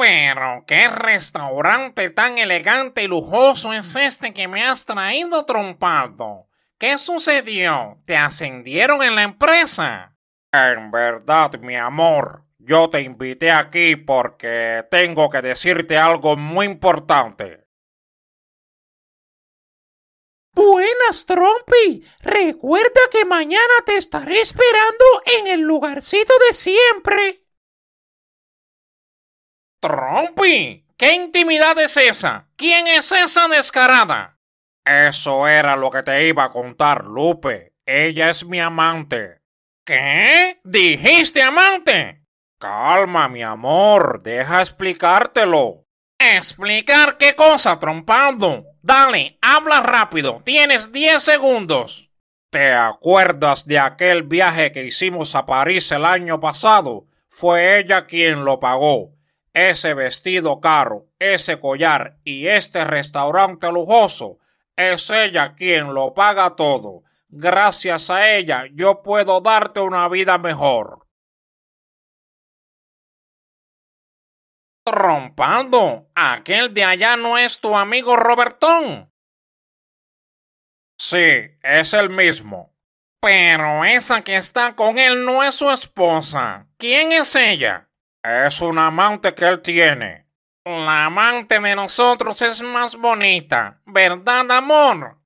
Pero qué restaurante tan elegante y lujoso es este que me has traído, trompado. ¿Qué sucedió? ¿Te ascendieron en la empresa? En verdad, mi amor, yo te invité aquí porque tengo que decirte algo muy importante. Buenas, Trompi. Recuerda que mañana te estaré esperando en el lugarcito de siempre. ¡Trompi! ¿Qué intimidad es esa? ¿Quién es esa descarada? Eso era lo que te iba a contar, Lupe. Ella es mi amante. ¿Qué? ¿Dijiste amante? Calma, mi amor, deja explicártelo. ¿Explicar qué cosa, trompando? Dale, habla rápido, tienes 10 segundos. ¿Te acuerdas de aquel viaje que hicimos a París el año pasado? Fue ella quien lo pagó. Ese vestido caro, ese collar y este restaurante lujoso, es ella quien lo paga todo. Gracias a ella yo puedo darte una vida mejor. Rompando, aquel de allá no es tu amigo Robertón. Sí, es el mismo. Pero esa que está con él no es su esposa. ¿Quién es ella? Es un amante que él tiene. La amante de nosotros es más bonita, ¿verdad, amor?